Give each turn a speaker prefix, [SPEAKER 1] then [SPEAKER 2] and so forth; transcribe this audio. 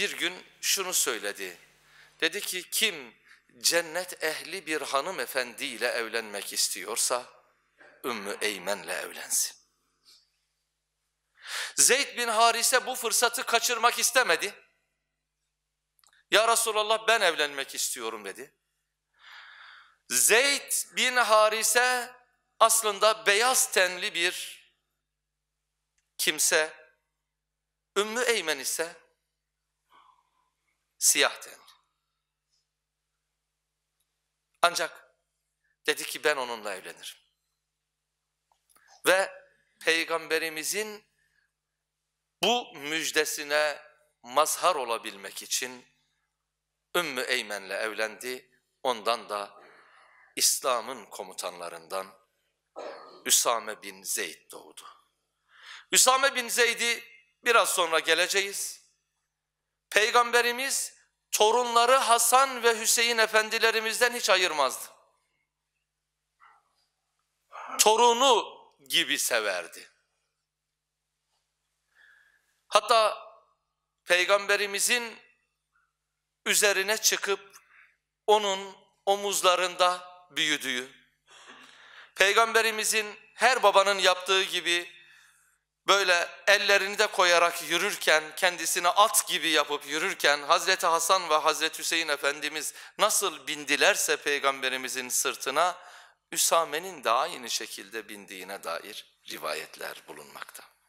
[SPEAKER 1] bir gün şunu söyledi. Dedi ki kim cennet ehli bir hanımefendiyle evlenmek istiyorsa Ümmü Eymen'le evlensin. Zeyd bin Harise bu fırsatı kaçırmak istemedi. Ya Resulallah ben evlenmek istiyorum dedi. Zeyd bin Harise aslında beyaz tenli bir kimse. Ümmü Eymen ise siyah denir. Ancak dedi ki ben onunla evlenirim. Ve Peygamberimizin bu müjdesine mazhar olabilmek için Ümmü Eymen'le evlendi. Ondan da İslam'ın komutanlarından Üsame bin Zeyd doğdu. Üsame bin Zeyd'i biraz sonra geleceğiz. Peygamberimiz torunları Hasan ve Hüseyin efendilerimizden hiç ayırmazdı. Torunu gibi severdi. Hatta Peygamberimizin üzerine çıkıp onun omuzlarında büyüdüğü, Peygamberimizin her babanın yaptığı gibi böyle ellerini de koyarak yürürken, kendisini at gibi yapıp yürürken Hazreti Hasan ve Hazreti Hüseyin Efendimiz nasıl bindilerse Peygamberimizin sırtına, Üsame'nin de aynı şekilde bindiğine dair rivayetler bulunmakta.